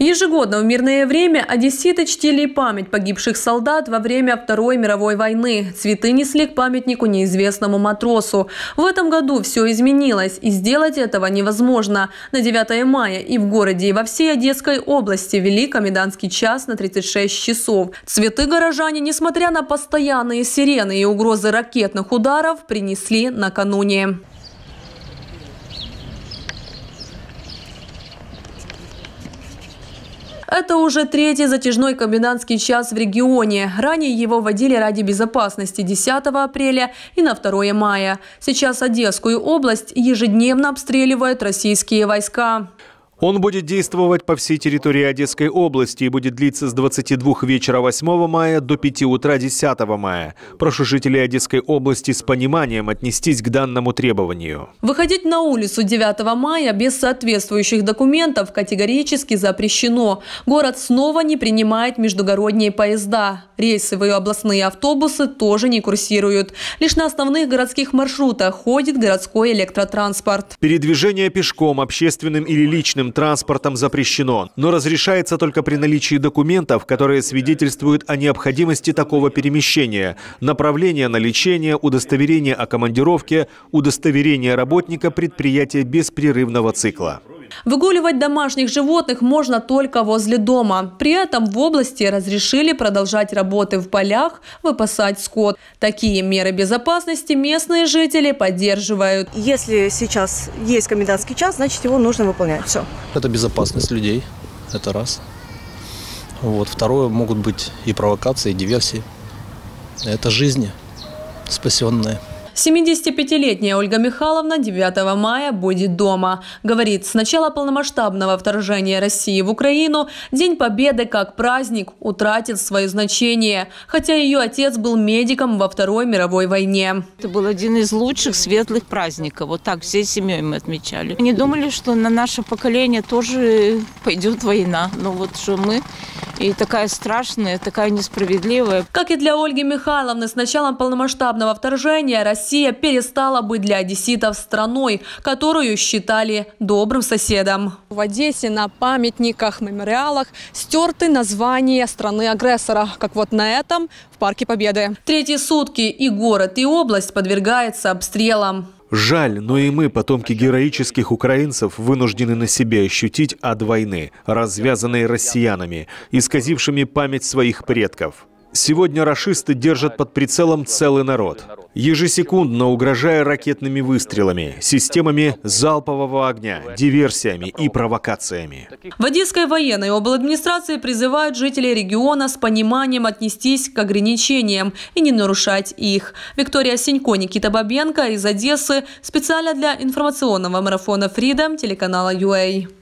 Ежегодно в мирное время одесситы чтили память погибших солдат во время Второй мировой войны. Цветы несли к памятнику неизвестному матросу. В этом году все изменилось, и сделать этого невозможно. На 9 мая и в городе, и во всей Одесской области вели комендантский час на 36 часов. Цветы горожане, несмотря на постоянные сирены и угрозы ракетных ударов, принесли накануне. Это уже третий затяжной комендантский час в регионе. Ранее его водили ради безопасности 10 апреля и на 2 мая. Сейчас Одесскую область ежедневно обстреливают российские войска. Он будет действовать по всей территории Одесской области и будет длиться с 22 вечера 8 мая до 5 утра 10 мая. Прошу жителей Одесской области с пониманием отнестись к данному требованию. Выходить на улицу 9 мая без соответствующих документов категорически запрещено. Город снова не принимает междугородние поезда. Рейсовые областные автобусы тоже не курсируют. Лишь на основных городских маршрутах ходит городской электротранспорт. Передвижение пешком, общественным или личным общественным транспортом запрещено, но разрешается только при наличии документов, которые свидетельствуют о необходимости такого перемещения, направление на лечение, удостоверение о командировке, удостоверение работника предприятия беспрерывного цикла. Выгуливать домашних животных можно только возле дома. При этом в области разрешили продолжать работы в полях, выпасать скот. Такие меры безопасности местные жители поддерживают. Если сейчас есть комендантский час, значит его нужно выполнять. Все. Это безопасность людей. Это раз. Вот. Второе, могут быть и провокации, и диверсии. Это жизни спасенные. 75-летняя Ольга Михайловна 9 мая будет дома. Говорит, с начала полномасштабного вторжения России в Украину День Победы как праздник утратил свое значение, хотя ее отец был медиком во Второй мировой войне. Это был один из лучших светлых праздников. Вот так всей семьей мы отмечали. Не думали, что на наше поколение тоже пойдет война. Но вот что мы и такая страшная, такая несправедливая. Как и для Ольги Михайловны, с началом полномасштабного вторжения Россия перестала быть для одесситов страной, которую считали добрым соседом. В Одессе на памятниках, мемориалах стерты названия страны-агрессора, как вот на этом в Парке Победы. Третьи сутки и город, и область подвергается обстрелам. Жаль, но и мы, потомки героических украинцев, вынуждены на себе ощутить ад войны, развязанной россиянами, исказившими память своих предков. Сегодня рашисты держат под прицелом целый народ, ежесекундно угрожая ракетными выстрелами, системами залпового огня, диверсиями и провокациями. В Одесской военной обладминистрации призывают жителей региона с пониманием отнестись к ограничениям и не нарушать их. Виктория Синько, Никита Бабенко из Одессы специально для информационного марафона Freedom телеканала UA.